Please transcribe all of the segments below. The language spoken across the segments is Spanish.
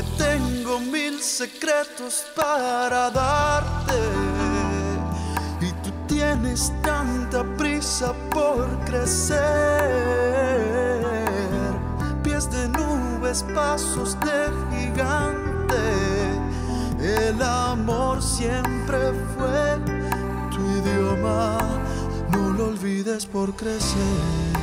que tengo mil secretos para darte y tú tienes tanta prisa por crecer. Pies de nubes, pasos de gigante, el amor siempre fue tu idioma, no lo olvides por crecer.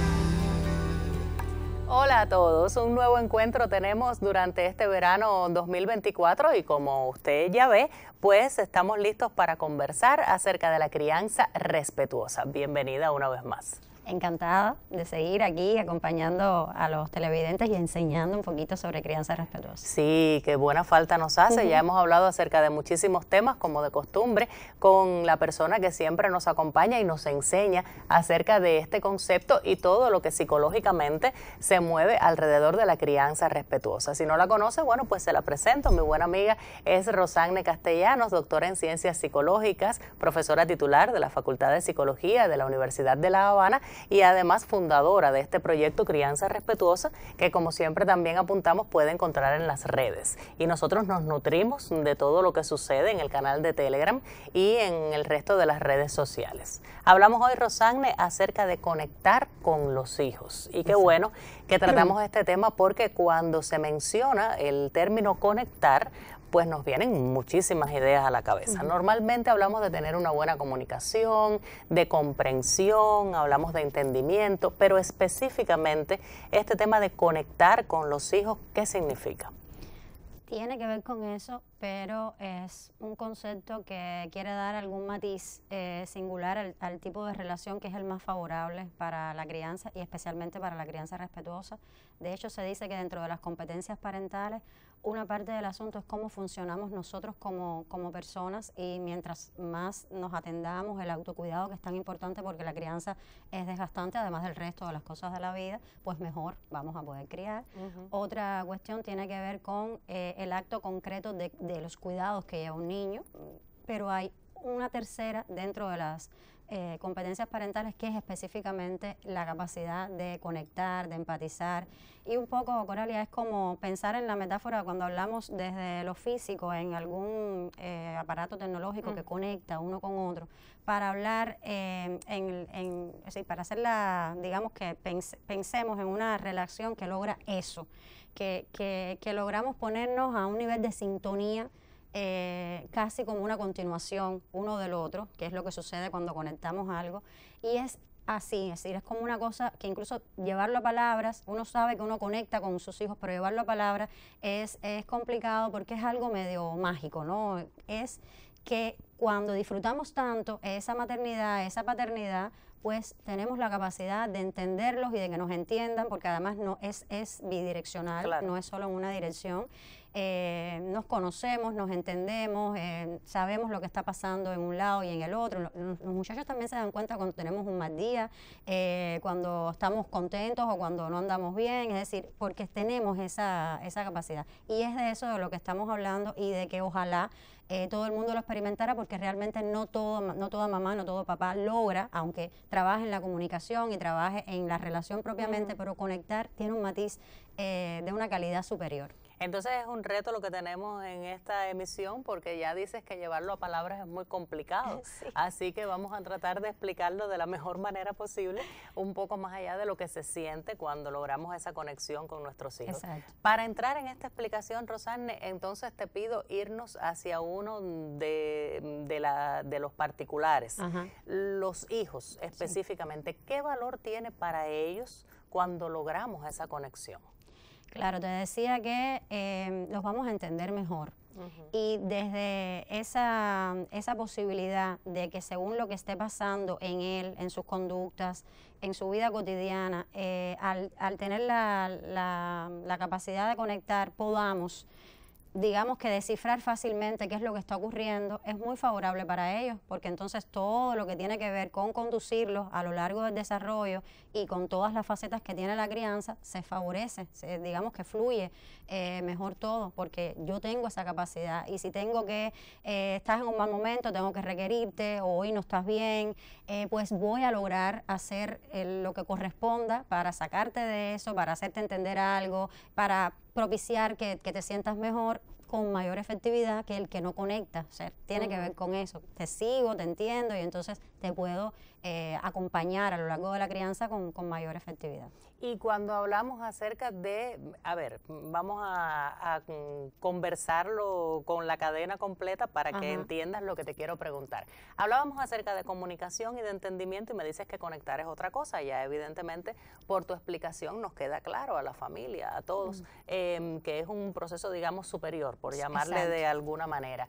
Hola a todos, un nuevo encuentro tenemos durante este verano 2024 y como usted ya ve, pues estamos listos para conversar acerca de la crianza respetuosa. Bienvenida una vez más. Encantada de seguir aquí acompañando a los televidentes y enseñando un poquito sobre crianza respetuosa. Sí, qué buena falta nos hace. Ya hemos hablado acerca de muchísimos temas, como de costumbre, con la persona que siempre nos acompaña y nos enseña acerca de este concepto y todo lo que psicológicamente se mueve alrededor de la crianza respetuosa. Si no la conoce, bueno, pues se la presento. Mi buena amiga es Rosanne Castellanos, doctora en ciencias psicológicas, profesora titular de la Facultad de Psicología de la Universidad de La Habana y además fundadora de este proyecto Crianza Respetuosa, que como siempre también apuntamos puede encontrar en las redes. Y nosotros nos nutrimos de todo lo que sucede en el canal de Telegram y en el resto de las redes sociales. Hablamos hoy, Rosanne acerca de conectar con los hijos. Y qué bueno que tratamos este tema porque cuando se menciona el término conectar, pues nos vienen muchísimas ideas a la cabeza. Normalmente hablamos de tener una buena comunicación, de comprensión, hablamos de entendimiento, pero específicamente este tema de conectar con los hijos, ¿qué significa? Tiene que ver con eso, pero es un concepto que quiere dar algún matiz eh, singular al, tipo de relación que es el más favorable para la crianza y especialmente para la crianza respetuosa. De hecho, se dice que dentro de las competencias parentales una parte del asunto es cómo funcionamos nosotros como, personas y mientras más nos atendamos, el autocuidado que es tan importante porque la crianza es desgastante, además del resto de las cosas de la vida, pues mejor vamos a poder criar. Otra cuestión tiene que ver con eh, el acto concreto de, de los cuidados que lleva un niño, pero hay una tercera dentro de las eh, competencias parentales, que es específicamente la capacidad de conectar, de empatizar. Y un poco, Coralia, es como pensar en la metáfora cuando hablamos desde lo físico, en algún eh, aparato tecnológico que mm. conecta uno con otro, para hablar, eh, en, para hacerla, digamos que pensemos en una relación que logra eso, que, que logramos ponernos a un nivel de sintonía eh, casi como una continuación uno del otro, que es lo que sucede cuando conectamos algo, y es así, es decir, es como una cosa que incluso llevarlo a palabras, uno sabe que uno conecta con sus hijos, pero llevarlo a palabras es, es complicado porque es algo medio mágico, ¿no? Es que cuando disfrutamos tanto esa maternidad, esa paternidad, pues tenemos la capacidad de entenderlos y de que nos entiendan, porque además no es, es bidireccional, no es solo en una dirección. Eh, nos conocemos, nos entendemos, eh, sabemos lo que está pasando en un lado y en el otro. Los, muchachos también se dan cuenta cuando tenemos un mal día, eh, cuando estamos contentos o cuando no andamos bien, es decir, porque tenemos esa, esa capacidad. Y es de eso de lo que estamos hablando y de que ojalá eh, todo el mundo lo experimentara porque realmente no, todo, no toda mamá, no todo papá logra, aunque trabaje en la comunicación y trabaje en la relación propiamente, pero conectar tiene un matiz eh, de una calidad superior. Entonces es un reto lo que tenemos en esta emisión porque ya dices que llevarlo a palabras es muy complicado. Así que vamos a tratar de explicarlo de la mejor manera posible, un poco más allá de lo que se siente cuando logramos esa conexión con nuestros hijos. Para entrar en esta explicación, Rosanne, entonces te pido irnos hacia uno de, los particulares. Los hijos específicamente, ¿qué valor tiene para ellos cuando logramos esa conexión? Claro, te decía que em, los vamos a entender mejor. Y desde esa, esa, posibilidad de que según lo que esté pasando en él, en sus conductas, en su vida cotidiana, eh, al, tener la, la, capacidad de conectar, podamos digamos que descifrar fácilmente qué es lo que está ocurriendo es muy favorable para ellos, porque entonces todo lo que tiene que ver con conducirlos a lo largo del desarrollo y con todas las facetas que tiene la crianza se favorece, se, digamos que fluye eh, mejor todo, porque yo tengo esa capacidad y si tengo que, eh, estás en un mal momento, tengo que requerirte, o hoy no estás bien, eh, pues voy a lograr hacer lo que corresponda para sacarte de eso, para hacerte entender algo, para propiciar que, que, te sientas mejor con mayor efectividad que el que no conecta. O sea, tiene que ver con eso. Te sigo, te entiendo y entonces te puedo eh, acompañar a lo largo de la crianza con, mayor efectividad. Y cuando hablamos acerca de, a ver, vamos a, conversarlo con la cadena completa para que entiendas lo que te quiero preguntar. Hablábamos acerca de comunicación y de entendimiento y me dices que conectar es otra cosa. Ya evidentemente por tu explicación nos queda claro a la familia, a todos, mm. em, que es un proceso, digamos, superior, por llamarle de alguna manera.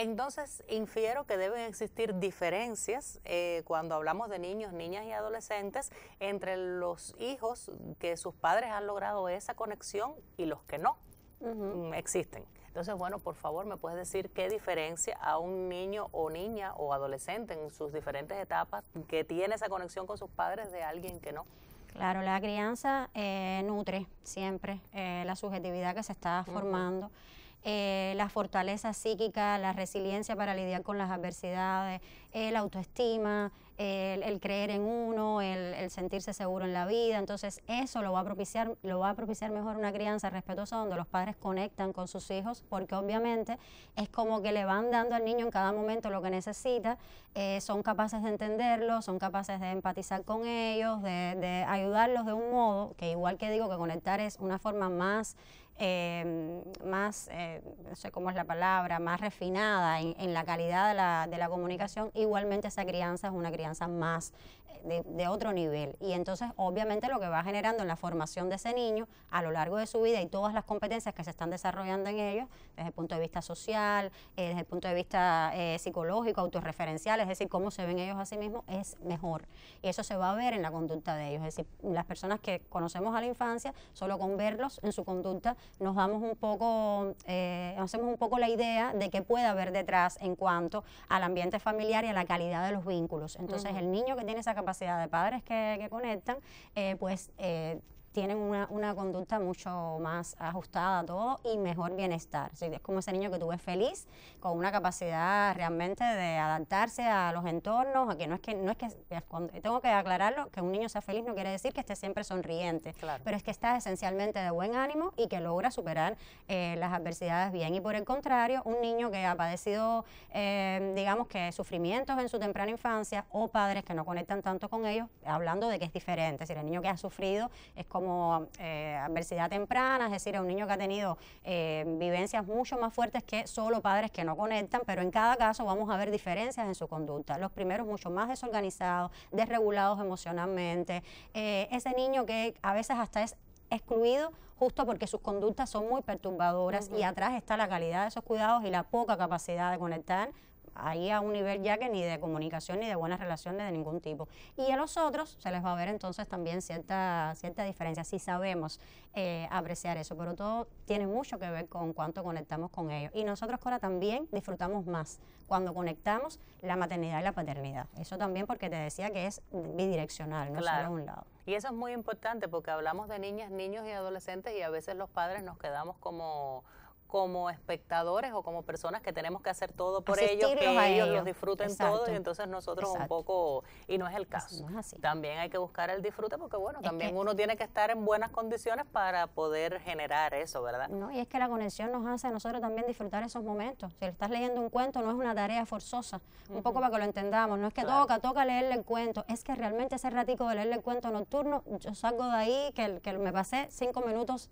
Entonces, infiero que deben existir diferencias eh, cuando hablamos de niños, niñas y adolescentes entre los hijos que sus padres han logrado esa conexión y los que no mm, existen. Entonces, bueno, por favor, ¿me puedes decir qué diferencia a un niño o niña o adolescente en sus diferentes etapas que tiene esa conexión con sus padres de alguien que no? Claro, la crianza eh, nutre siempre eh, la subjetividad que se está formando. Eh, la fortaleza psíquica, la resiliencia para lidiar con las adversidades, eh, el autoestima, el, creer en uno, el, sentirse seguro en la vida. Entonces eso lo va a propiciar, lo va a propiciar mejor una crianza respetuosa donde los padres conectan con sus hijos, porque obviamente es como que le van dando al niño en cada momento lo que necesita, eh, son capaces de entenderlo, son capaces de empatizar con ellos, de, de ayudarlos de un modo, que igual que digo que conectar es una forma más Em, más, eh, no sé cómo es la palabra, más refinada en, en la calidad de la, de la, comunicación, igualmente esa crianza es una crianza más de, otro nivel. Y entonces, obviamente, lo que va generando en la formación de ese niño a lo largo de su vida y todas las competencias que se están desarrollando en ellos, desde el punto de vista social, eh, desde el punto de vista eh, psicológico, autorreferencial, es decir, cómo se ven ellos a sí mismos, es mejor. Y eso se va a ver en la conducta de ellos. Es decir, las personas que conocemos a la infancia, solo con verlos en su conducta, nos damos un poco, eh, hacemos un poco la idea de qué puede haber detrás en cuanto al ambiente familiar y a la calidad de los vínculos. Entonces, el niño que tiene esa capacidad de padres que, conectan, eh, pues eh, tienen una, conducta mucho más ajustada a todo y mejor bienestar. es como ese niño que tú ves feliz, con una capacidad realmente de adaptarse a los entornos, a que no es que, no es que tengo que aclararlo, que un niño sea feliz no quiere decir que esté siempre sonriente, pero es que está esencialmente de buen ánimo y que logra superar eh, las adversidades bien. Y por el contrario, un niño que ha padecido, eh, digamos que sufrimientos en su temprana infancia o padres que no conectan tanto con ellos, hablando de que es diferente, si el niño que ha sufrido es como como eh, adversidad temprana, es decir, a un niño que ha tenido eh, vivencias mucho más fuertes que solo padres que no conectan, pero en cada caso vamos a ver diferencias en su conducta. Los primeros mucho más desorganizados, desregulados emocionalmente, eh, ese niño que a veces hasta es excluido justo porque sus conductas son muy perturbadoras y atrás está la calidad de esos cuidados y la poca capacidad de conectar ahí a un nivel ya que ni de comunicación ni de buenas relaciones de ningún tipo. Y a los otros se les va a ver entonces también cierta, cierta diferencia, si sabemos eh, apreciar eso, pero todo tiene mucho que ver con cuánto conectamos con ellos. Y nosotros, Cora, también disfrutamos más cuando conectamos la maternidad y la paternidad. Eso también porque te decía que es bidireccional, no solo a un lado. Y eso es muy importante porque hablamos de niñas, niños y adolescentes y a veces los padres nos quedamos como como espectadores o como personas que tenemos que hacer todo por ellos, que ellos, los disfruten todos y entonces nosotros un poco, y no es el caso. También hay que buscar el disfrute porque bueno, también uno tiene que estar en buenas condiciones para poder generar eso, ¿verdad? No, y es que la conexión nos hace a nosotros también disfrutar esos momentos. Si le estás leyendo un cuento no es una tarea forzosa, un poco para que lo entendamos, no es que toca, toca leerle el cuento, es que realmente ese ratico de leerle el cuento nocturno, yo salgo de ahí que, que me pasé cinco minutos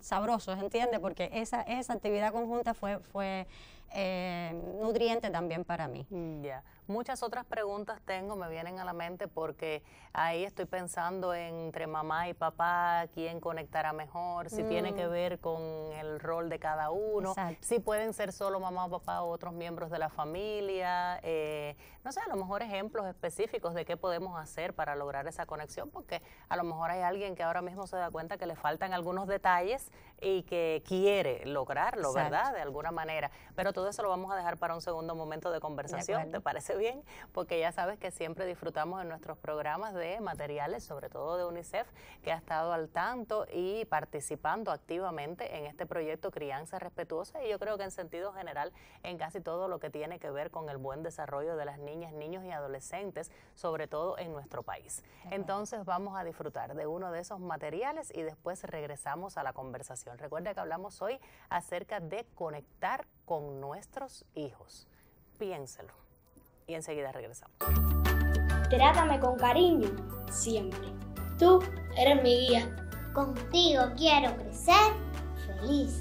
sabrosos, ¿entiendes? Porque esa, esa actividad conjunta fue, fue eh, nutriente también para mí. Mm, ya. Muchas otras preguntas tengo, me vienen a la mente porque ahí estoy pensando entre mamá y papá, quién conectará mejor, si mm. tiene que ver con el rol de cada uno, si pueden ser solo mamá o papá o otros miembros de la familia, eh, no sé, a lo mejor ejemplos específicos de qué podemos hacer para lograr esa conexión, porque a lo mejor hay alguien que ahora mismo se da cuenta que le faltan algunos detalles y que quiere lograrlo, ¿verdad? De alguna manera. Pero todo eso lo vamos a dejar para un segundo momento de conversación, ¿te parece bien? Porque ya sabes que siempre disfrutamos en nuestros programas de materiales, sobre todo de UNICEF, que ha estado al tanto y participando activamente en este proyecto Crianza Respetuosa y yo creo que en sentido general en casi todo lo que tiene que ver con el buen desarrollo de las niñas, niños y adolescentes, sobre todo en nuestro país. Entonces vamos a disfrutar de uno de esos materiales y después regresamos a la conversación Recuerda que hablamos hoy acerca de conectar con nuestros hijos. Piénselo. Y enseguida regresamos. Trátame con cariño, siempre. Tú eres mi guía. Contigo quiero crecer feliz.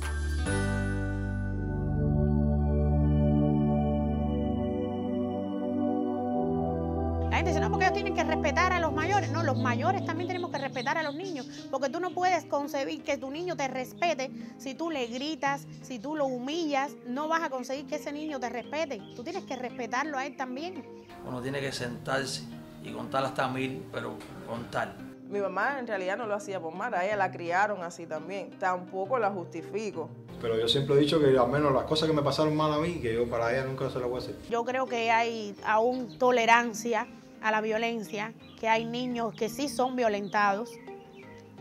mayores también tenemos que respetar a los niños, porque tú no puedes concebir que tu niño te respete si tú le gritas, si tú lo humillas, no vas a conseguir que ese niño te respete. Tú tienes que respetarlo a él también. Uno tiene que sentarse y contar hasta mil, pero contar. Mi mamá en realidad no lo hacía por mal, a ella la criaron así también, tampoco la justifico. Pero yo siempre he dicho que al menos las cosas que me pasaron mal a mí, que yo para ella nunca se las voy a hacer. Yo creo que hay aún tolerancia a la violencia, que hay niños que sí son violentados,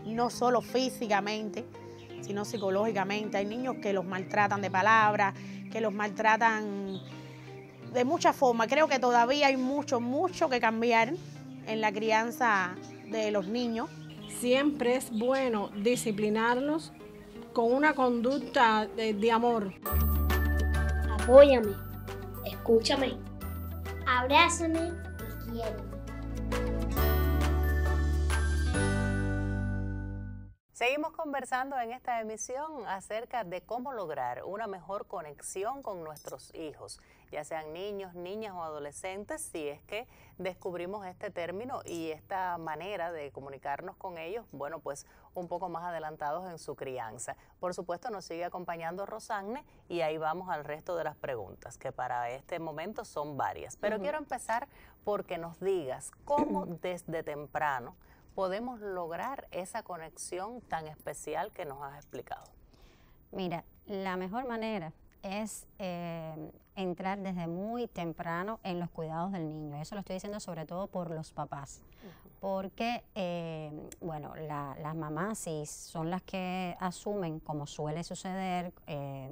no solo físicamente, sino psicológicamente. Hay niños que los maltratan de palabras, que los maltratan de muchas formas. Creo que todavía hay mucho, mucho que cambiar en la crianza de los niños. Siempre es bueno disciplinarlos con una conducta de, de amor. Apóyame, escúchame, abrázame Seguimos conversando en esta emisión acerca de cómo lograr una mejor conexión con nuestros hijos ya sean niños, niñas o adolescentes, si es que descubrimos este término y esta manera de comunicarnos con ellos, bueno, pues un poco más adelantados en su crianza. Por supuesto, nos sigue acompañando Rosanne y ahí vamos al resto de las preguntas, que para este momento son varias. Pero quiero empezar porque nos digas cómo desde temprano podemos lograr esa conexión tan especial que nos has explicado. Mira, la mejor manera es em, entrar desde muy temprano en los cuidados del niño. Eso lo estoy diciendo sobre todo por los papás, porque, em, bueno, las mamás sí son las que asumen, como suele suceder, em,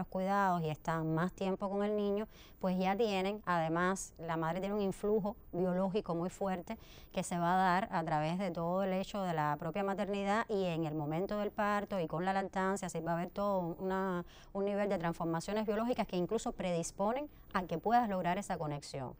los cuidados y están más tiempo con el niño, pues ya tienen, además la madre tiene un influjo biológico muy fuerte que se va a dar a través de todo el hecho de la propia maternidad y en el momento del parto y con la lactancia, así va a haber todo una, un nivel de transformaciones biológicas que incluso predisponen a que puedas lograr esa conexión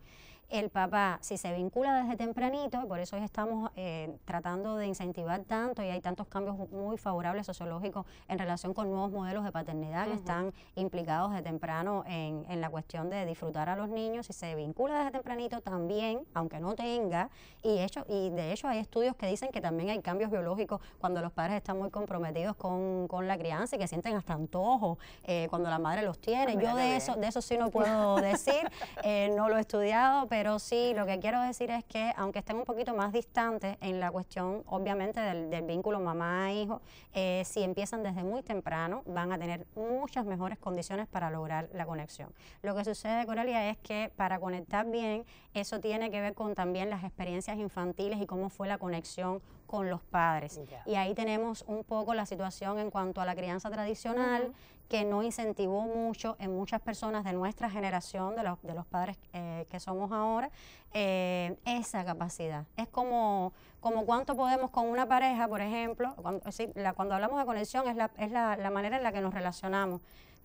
el papá, si se vincula desde tempranito, por eso estamos eh, tratando de incentivar tanto y hay tantos cambios muy favorables sociológicos en relación con nuevos modelos de paternidad que están implicados de temprano en, la cuestión de disfrutar a los niños, si se vincula desde tempranito también, aunque no tenga, y, hecho, y de hecho hay estudios que dicen que también hay cambios biológicos cuando los padres están muy comprometidos con, la crianza y que sienten hasta antojo, eh, cuando la madre los tiene. Yo de eso, de eso sí no puedo decir, eh, no lo he estudiado, pero pero sí, lo que quiero decir es que aunque estén un poquito más distantes en la cuestión, obviamente, del, vínculo mamá-hijo, eh, si empiezan desde muy temprano, van a tener muchas mejores condiciones para lograr la conexión. Lo que sucede, Coralia, es que para conectar bien, eso tiene que ver con también las experiencias infantiles y cómo fue la conexión con los padres. Y ahí tenemos un poco la situación en cuanto a la crianza tradicional, que no incentivó mucho en muchas personas de nuestra generación, de los, de los padres eh, que somos ahora, eh, esa capacidad. Es como, como cuánto podemos con una pareja, por ejemplo, cuando, la, cuando hablamos de conexión es, la, es la manera en la que nos relacionamos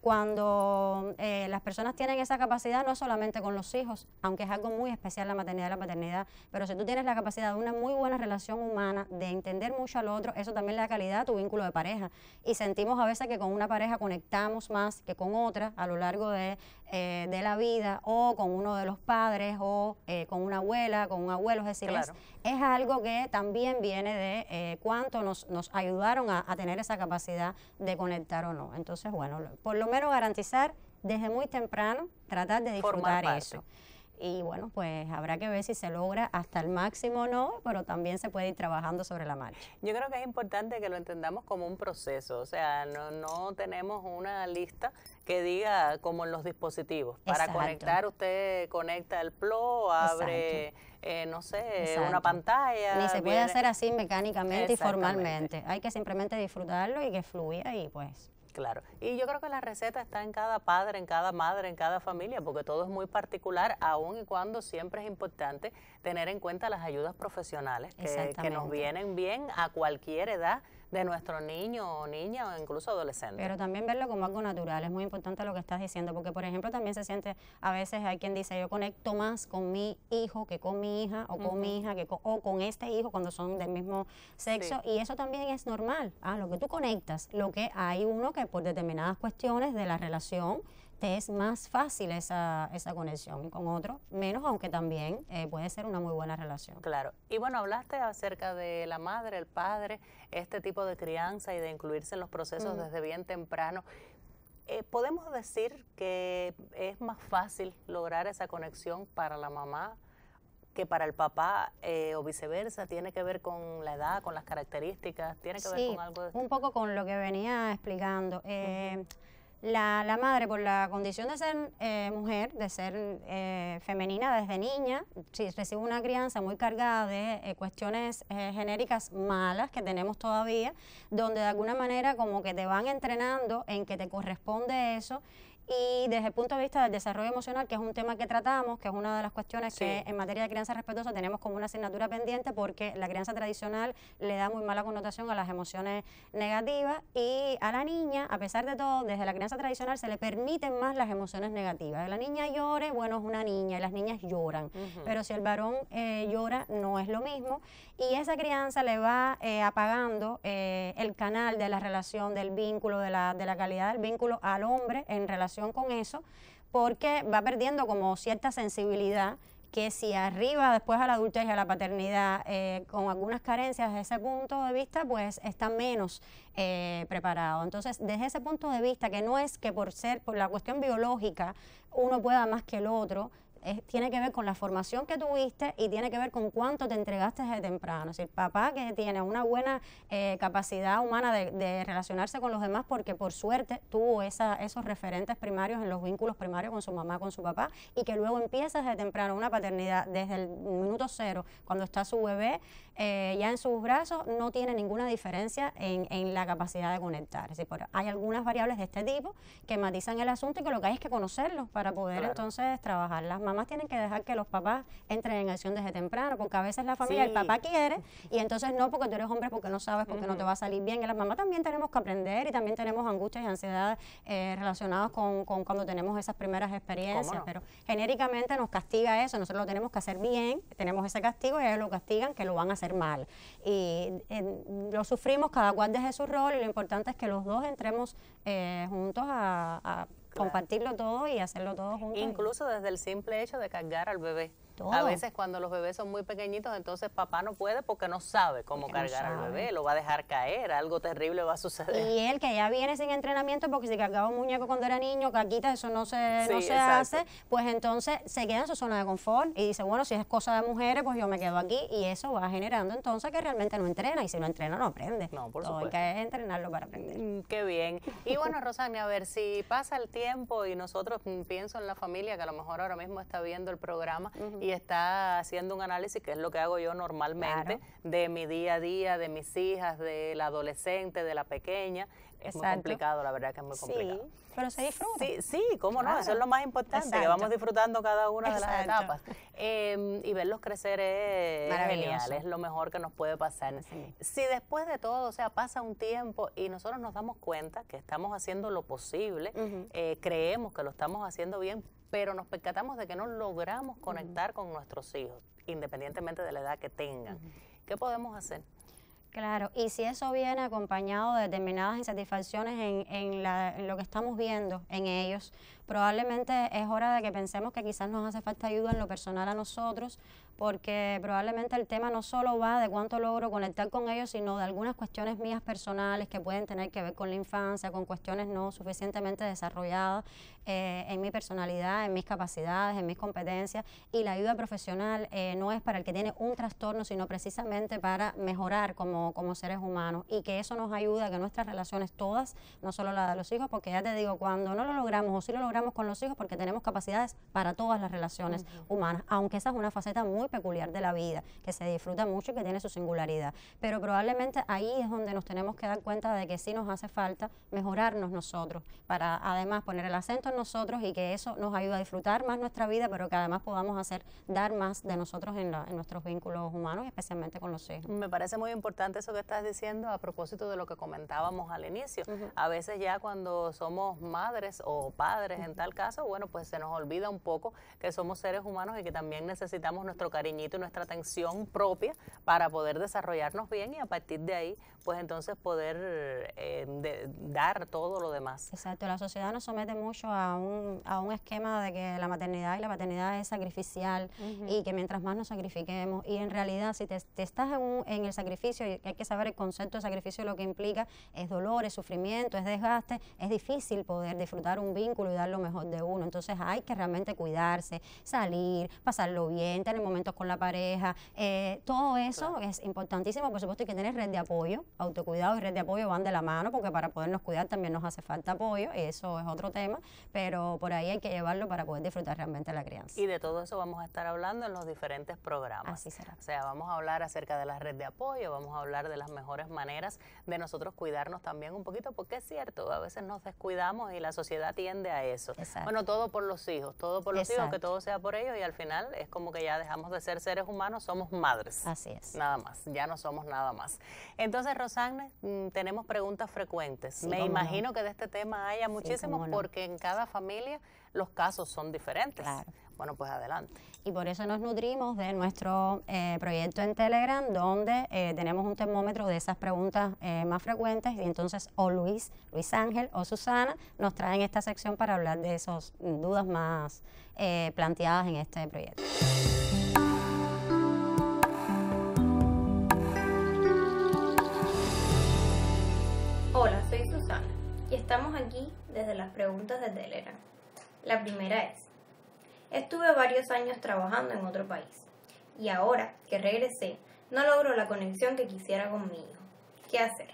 cuando eh, las personas tienen esa capacidad, no solamente con los hijos, aunque es algo muy especial la maternidad y la paternidad, pero si tú tienes la capacidad de una muy buena relación humana, de entender mucho al otro, eso también le da calidad a tu vínculo de pareja. Y sentimos a veces que con una pareja conectamos más que con otra a lo largo de eh, de la vida o con uno de los padres o eh, con una abuela, con un abuelo. Es decir, es, algo que también viene de eh, cuánto nos, nos ayudaron a, a, tener esa capacidad de conectar o no. Entonces, bueno, por lo menos garantizar desde muy temprano, tratar de disfrutar eso y bueno, pues habrá que ver si se logra hasta el máximo o no, pero también se puede ir trabajando sobre la marcha. Yo creo que es importante que lo entendamos como un proceso, o sea, no, no tenemos una lista que diga como en los dispositivos. Para conectar, usted conecta el PLO, abre, eh, no sé, una pantalla. Ni se puede hacer así mecánicamente y formalmente. Hay que simplemente disfrutarlo y que fluya y pues Claro, y yo creo que la receta está en cada padre, en cada madre, en cada familia, porque todo es muy particular, aun y cuando siempre es importante tener en cuenta las ayudas profesionales que, nos vienen bien a cualquier edad de nuestro niño o niña o incluso adolescente. Pero también verlo como algo natural, es muy importante lo que estás diciendo, porque por ejemplo también se siente, a veces hay quien dice, yo conecto más con mi hijo que con mi hija o con mi hija que con, o con este hijo cuando son del mismo sexo, y eso también es normal, ah, lo que tú conectas, lo que hay uno que por determinadas cuestiones de la relación te es más fácil esa, esa conexión con otro, menos aunque también eh, puede ser una muy buena relación. Claro. Y bueno, hablaste acerca de la madre, el padre, este tipo de crianza y de incluirse en los procesos desde bien temprano. Eh, ¿Podemos decir que es más fácil lograr esa conexión para la mamá que para el papá eh, o viceversa tiene que ver con la edad, con las características, tiene que ver con algo de... un poco con lo que venía explicando. Eh, la, madre, por la condición de ser eh, mujer, de ser femenina desde niña, si recibe una crianza muy cargada de cuestiones genéricas malas que tenemos todavía, donde de alguna manera como que te van entrenando en que te corresponde eso y desde el punto de vista del desarrollo emocional, que es un tema que tratamos, que es una de las cuestiones que en materia de crianza respetuosa tenemos como una asignatura pendiente porque la crianza tradicional le da muy mala connotación a las emociones negativas y a la niña, a pesar de todo, desde la crianza tradicional se le permiten más las emociones negativas. La niña llore, bueno, es una niña y las niñas lloran, pero si el varón eh, llora no es lo mismo y esa crianza le va eh, apagando eh, el canal de la relación, del vínculo, de la, de la calidad del vínculo al hombre en relación con eso, porque va perdiendo como cierta sensibilidad que si arriba después a la adultez y a la paternidad eh, con algunas carencias desde ese punto de vista, pues está menos eh, preparado. Entonces, desde ese punto de vista, que no es que por ser, por la cuestión biológica, uno pueda más que el otro, tiene que ver con la formación que tuviste y tiene que ver con cuánto te entregaste desde temprano. Es decir, papá que tiene una buena eh, capacidad humana de, relacionarse con los demás porque por suerte tuvo esa, esos referentes primarios en los vínculos primarios con su mamá, con su papá y que luego empieza de temprano una paternidad desde el minuto cero, cuando está su bebé eh, ya en sus brazos, no tiene ninguna diferencia en, la capacidad de conectar. hay algunas variables de este tipo que matizan el asunto y que lo que hay es que conocerlos para poder entonces trabajarlas. más mamás tienen que dejar que los papás entren en acción desde temprano, porque a veces la familia, el papá quiere, y entonces no, porque tú eres hombre, porque no sabes, porque no te va a salir bien. Y las mamás también tenemos que aprender y también tenemos angustias y ansiedades eh, relacionadas con, cuando tenemos esas primeras experiencias, pero genéricamente nos castiga eso, nosotros lo tenemos que hacer bien, tenemos ese castigo y ellos lo castigan que lo van a hacer mal. Y lo sufrimos cada cual desde su rol y lo importante es que los dos entremos eh, juntos a Compartirlo todo y hacerlo todo juntos. Incluso desde el simple hecho de cargar al bebé. A veces cuando los bebés son muy pequeñitos, entonces papá no puede porque no sabe cómo cargar al bebé, lo va a dejar caer, algo terrible va a suceder. Y él que ya viene sin entrenamiento porque si cargaba un muñeco cuando era niño, caquita, eso no se, no se hace, pues entonces se queda en su zona de confort y dice, bueno, si es cosa de mujeres, pues yo me quedo aquí y eso va generando entonces que realmente no entrena y si no entrena no aprende. No, por supuesto. Hay que entrenarlo para aprender. Mm, qué bien. Y bueno, Rosania, a ver, si pasa el tiempo y nosotros mm, pienso en la familia que a lo mejor ahora mismo está viendo el programa y está haciendo un análisis, que es lo que hago yo normalmente, de mi día a día, de mis hijas, de la adolescente, de la pequeña. Es muy complicado, la verdad que es muy complicado. Sí, pero se disfruta. Sí, cómo no, eso es lo más importante, que vamos disfrutando cada una de las etapas. Em, y verlos crecer es genial, es lo mejor que nos puede pasar. Si después de todo, o sea, pasa un tiempo y nosotros nos damos cuenta que estamos haciendo lo posible, eh, creemos que lo estamos haciendo bien, pero nos percatamos de que no logramos conectar con nuestros hijos, independientemente de la edad que tengan. ¿Qué podemos hacer? Claro, y si eso viene acompañado de determinadas insatisfacciones en, en, lo que estamos viendo en ellos, probablemente es hora de que pensemos que quizás nos hace falta ayuda en lo personal a nosotros porque probablemente el tema no solo va de cuánto logro conectar con ellos, sino de algunas cuestiones mías personales que pueden tener que ver con la infancia, con cuestiones no suficientemente desarrolladas eh, en mi personalidad, en mis capacidades, en mis competencias. Y la ayuda profesional eh, no es para el que tiene un trastorno, sino precisamente para mejorar como, seres humanos y que eso nos ayuda a que nuestras relaciones todas, no solo la de los hijos, porque ya te digo, cuando no lo logramos o sí lo logramos con los hijos, porque tenemos capacidades para todas las relaciones humanas, aunque esa es una faceta muy peculiar de la vida, que se disfruta mucho y que tiene su singularidad. Pero probablemente ahí es donde nos tenemos que dar cuenta de que sí nos hace falta mejorarnos nosotros, para además poner el acento en nosotros y que eso nos ayuda a disfrutar más nuestra vida, pero que además podamos hacer, dar más de nosotros en, nuestros vínculos humanos, especialmente con los hijos. Me parece muy importante eso que estás diciendo a propósito de lo que comentábamos al inicio. A veces ya cuando somos madres o padres en tal caso, bueno, pues se nos olvida un poco que somos seres humanos y que también necesitamos nuestro cariñito y nuestra atención propia para poder desarrollarnos bien y a partir de ahí pues entonces poder eh, dar todo lo demás. Exacto, la sociedad nos somete mucho a un, a un esquema de que la maternidad y la paternidad es sacrificial y que mientras más nos sacrifiquemos, y en realidad si te, estás en, en, el sacrificio, y hay que saber el concepto de sacrificio, lo que implica es dolor, es sufrimiento, es desgaste, es difícil poder disfrutar un vínculo y dar lo mejor de uno, entonces hay que realmente cuidarse, salir, pasarlo bien, tener momentos con la pareja, eh, todo eso es importantísimo, por supuesto hay que tener red de apoyo, autocuidado y red de apoyo van de la mano, porque para podernos cuidar también nos hace falta apoyo, y eso es otro tema, pero por ahí hay que llevarlo para poder disfrutar realmente la crianza. Y de todo eso vamos a estar hablando en los diferentes programas. Así será. O sea, vamos a hablar acerca de la red de apoyo, vamos a hablar de las mejores maneras de nosotros cuidarnos también un poquito, porque es cierto, a veces nos descuidamos y la sociedad tiende a eso. Bueno, todo por los hijos, todo por los hijos, que todo sea por ellos y al final es como que ya dejamos de ser seres humanos, somos madres. Así es. Nada más, ya no somos nada más. Entonces, Mm, tenemos preguntas frecuentes. Me imagino que de este tema haya muchísimos porque en cada familia los casos son diferentes. Bueno, pues adelante. Y por eso nos nutrimos de nuestro eh, proyecto en Telegram, donde eh, tenemos un termómetro de esas preguntas eh, más frecuentes. Y entonces o Luis, Luis Ángel o Susana nos traen esta sección para hablar de esas dudas más planteadas en este proyecto. Estamos aquí desde las preguntas de Telera. La primera es, estuve varios años trabajando en otro país y ahora que regresé no logro la conexión que quisiera conmigo. ¿Qué hacer?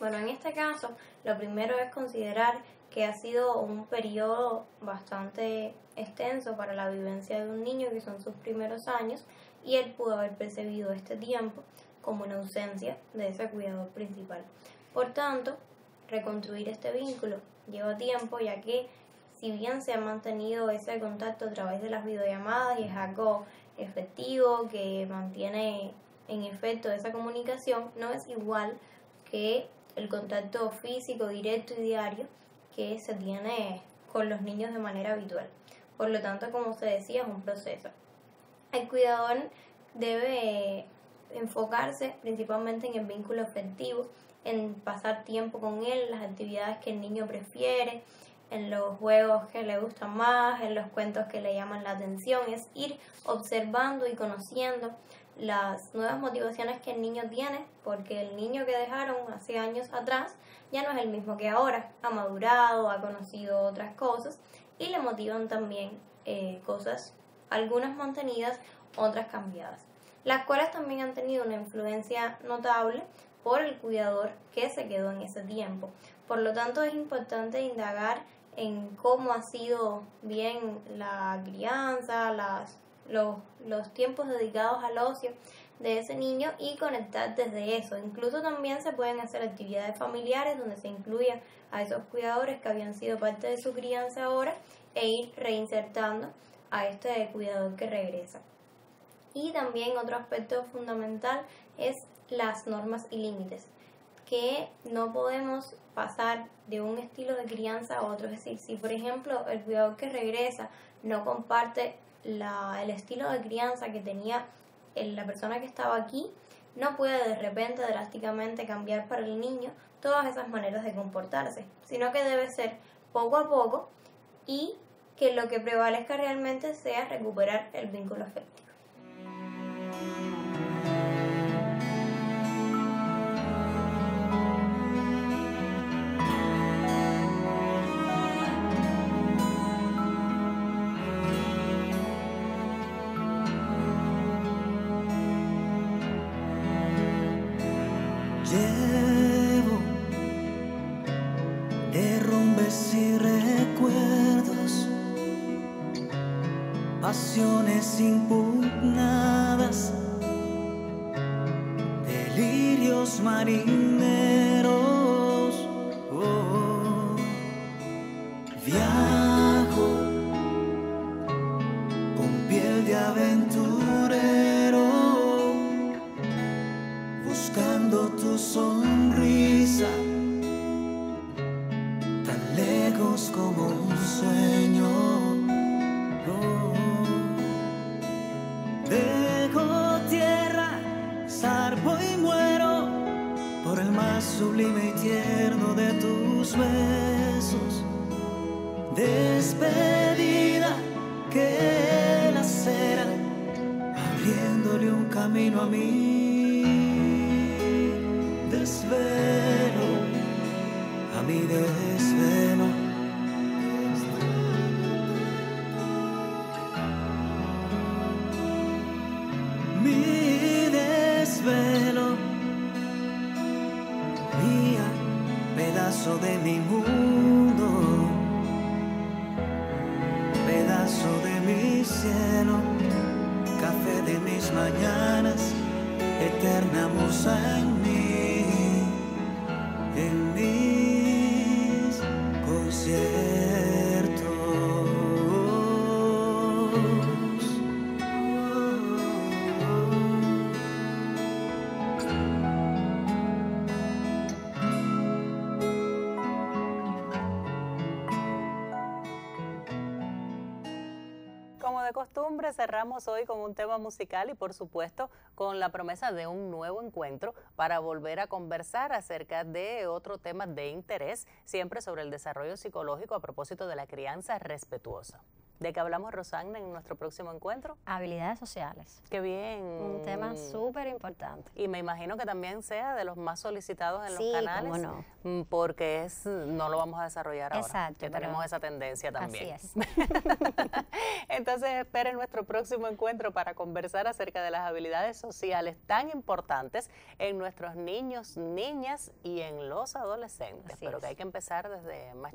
Bueno, en este caso, lo primero es considerar que ha sido un periodo bastante extenso para la vivencia de un niño, que son sus primeros años, y él pudo haber percibido este tiempo como una ausencia de ese cuidador principal. Por tanto, reconstruir este vínculo. Lleva tiempo ya que si bien se ha mantenido ese contacto a través de las videollamadas y es algo efectivo que mantiene en efecto esa comunicación, no es igual que el contacto físico, directo y diario que se tiene con los niños de manera habitual. Por lo tanto, como se decía, es un proceso. El cuidador debe enfocarse principalmente en el vínculo afectivo en pasar tiempo con él, las actividades que el niño prefiere, en los juegos que le gustan más, en los cuentos que le llaman la atención, es ir observando y conociendo las nuevas motivaciones que el niño tiene, porque el niño que dejaron hace años atrás ya no es el mismo que ahora, ha madurado, ha conocido otras cosas y le motivan también eh, cosas, algunas mantenidas, otras cambiadas. Las cuales también han tenido una influencia notable por el cuidador que se quedó en ese tiempo. Por lo tanto, es importante indagar en cómo ha sido bien la crianza, las, los, los tiempos dedicados al ocio de ese niño y conectar desde eso. Incluso también se pueden hacer actividades familiares donde se incluya a esos cuidadores que habían sido parte de su crianza ahora e ir reinsertando a este cuidador que regresa. Y también otro aspecto fundamental es las normas y límites, que no podemos pasar de un estilo de crianza a otro. Es decir, si por ejemplo el cuidador que regresa no comparte el estilo de crianza que tenía la persona que estaba aquí, no puede de repente drásticamente cambiar para el niño todas esas maneras de comportarse, sino que debe ser poco a poco y que lo que prevalezca realmente sea recuperar el vínculo afectivo. Lirios marines. mañanas, eterna musa cerramos hoy con un tema musical y por supuesto con la promesa de un nuevo encuentro para volver a conversar acerca de otro tema de interés, siempre sobre el desarrollo psicológico a propósito de la crianza respetuosa. ¿De qué hablamos, Rosagna, en nuestro próximo encuentro? Habilidades sociales. Qué bien. Un tema súper importante. Y me imagino que también sea de los más solicitados en los canales. Cómo mm, Porque es, no lo vamos a desarrollar ahora. Exacto. Que tenemos esa tendencia también. Así es. Entonces esperen nuestro próximo encuentro para conversar acerca de las habilidades sociales tan importantes en nuestros niños, niñas y en los adolescentes. pero que hay que empezar desde más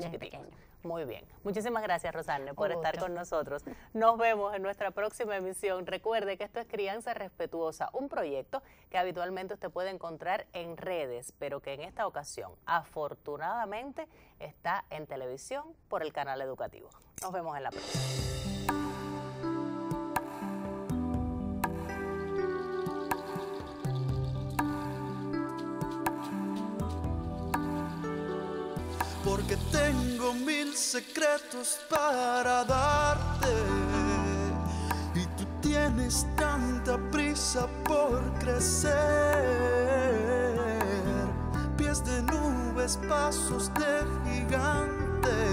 muy bien. Muchísimas gracias, Rosanne, por estar con nosotros. Nos vemos en nuestra próxima emisión. Recuerde que esto es Crianza Respetuosa, un proyecto que habitualmente usted puede encontrar en redes, pero que en esta ocasión, afortunadamente, está en televisión por el canal educativo. Nos vemos en la próxima. Que tengo mil secretos para darte. Y tú tienes tanta prisa por crecer. Pies de nubes, pasos de gigante.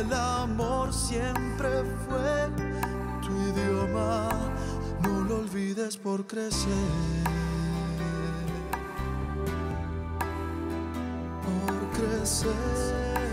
El amor siempre fue tu idioma. No lo olvides por crecer. 岁。